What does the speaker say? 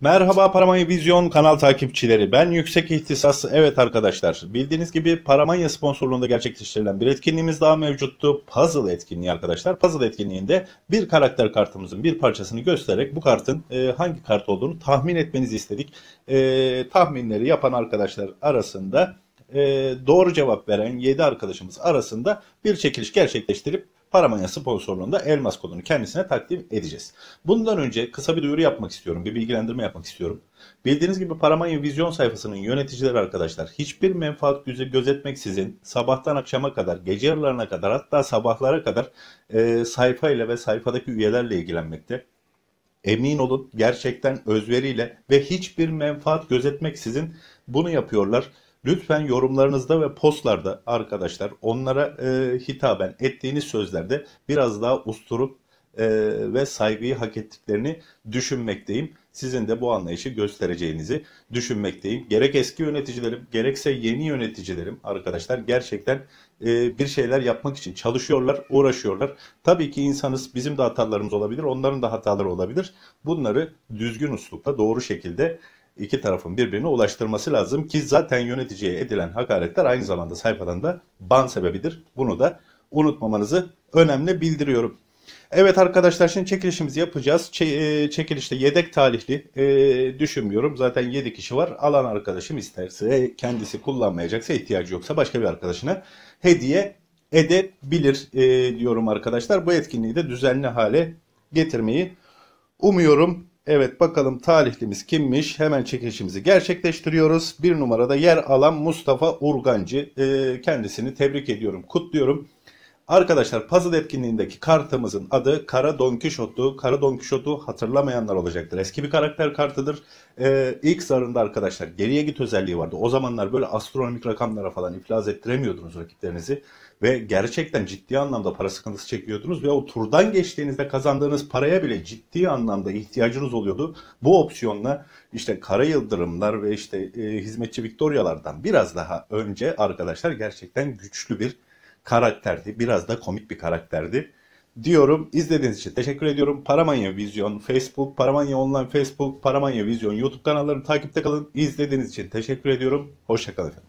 Merhaba Paramanya Vizyon kanal takipçileri. Ben yüksek İhtisas. Evet arkadaşlar bildiğiniz gibi Paramanya sponsorluğunda gerçekleştirilen bir etkinliğimiz daha mevcuttu. Puzzle etkinliği arkadaşlar. Puzzle etkinliğinde bir karakter kartımızın bir parçasını göstererek bu kartın e, hangi kart olduğunu tahmin etmenizi istedik. E, tahminleri yapan arkadaşlar arasında e, doğru cevap veren 7 arkadaşımız arasında bir çekiliş gerçekleştirip Paramanya sponsorluğunda elmas kodunu kendisine takdim edeceğiz. Bundan önce kısa bir duyuru yapmak istiyorum. Bir bilgilendirme yapmak istiyorum. Bildiğiniz gibi Paramanya Vizyon sayfasının yöneticileri arkadaşlar hiçbir menfaat gözü gözetmeksizin sabahtan akşama kadar, gece yarılarına kadar hatta sabahlara kadar e, ile ve sayfadaki üyelerle ilgilenmekte. Emin olun gerçekten özveriyle ve hiçbir menfaat gözetmeksizin bunu yapıyorlar Lütfen yorumlarınızda ve postlarda arkadaşlar onlara e, hitaben ettiğiniz sözlerde biraz daha usturup e, ve saygıyı hak ettiklerini düşünmekteyim. Sizin de bu anlayışı göstereceğinizi düşünmekteyim. Gerek eski yöneticilerim gerekse yeni yöneticilerim arkadaşlar gerçekten e, bir şeyler yapmak için çalışıyorlar, uğraşıyorlar. Tabii ki insanız bizim de hatalarımız olabilir, onların da hataları olabilir. Bunları düzgün uslupla doğru şekilde iki tarafın birbirine ulaştırması lazım ki zaten yöneticiye edilen hakaretler aynı zamanda sayfadan da ban sebebidir. Bunu da unutmamanızı önemli bildiriyorum. Evet arkadaşlar şimdi çekilişimizi yapacağız. Çe e, çekilişte yedek talihli e, düşünmüyorum. Zaten 7 kişi var. Alan arkadaşım isterse kendisi kullanmayacaksa ihtiyacı yoksa başka bir arkadaşına hediye edebilir e, diyorum arkadaşlar. Bu etkinliği de düzenli hale getirmeyi umuyorum. Evet bakalım talihlimiz kimmiş? Hemen çekilişimizi gerçekleştiriyoruz. Bir numarada yer alan Mustafa Urgancı. Ee, kendisini tebrik ediyorum, kutluyorum. Arkadaşlar puzzle etkinliğindeki kartımızın adı Kara Don Quixote'du. Kara Don Quixote'u hatırlamayanlar olacaktır. Eski bir karakter kartıdır. Ee, ilk zarında arkadaşlar geriye git özelliği vardı. O zamanlar böyle astronomik rakamlara falan iflas ettiremiyordunuz rakiplerinizi. Ve gerçekten ciddi anlamda para sıkıntısı çekiyordunuz. Ve o turdan geçtiğinizde kazandığınız paraya bile ciddi anlamda ihtiyacınız oluyordu. Bu opsiyonla işte Kara Yıldırımlar ve işte e, Hizmetçi Victoria'lardan biraz daha önce arkadaşlar gerçekten güçlü bir karakterdi. Biraz da komik bir karakterdi. Diyorum izlediğiniz için teşekkür ediyorum. Paramanya Vizyon, Facebook, Paramanya Online, Facebook, Paramanya Vizyon YouTube kanallarını takipte kalın. İzlediğiniz için teşekkür ediyorum. Hoşçakalın efendim.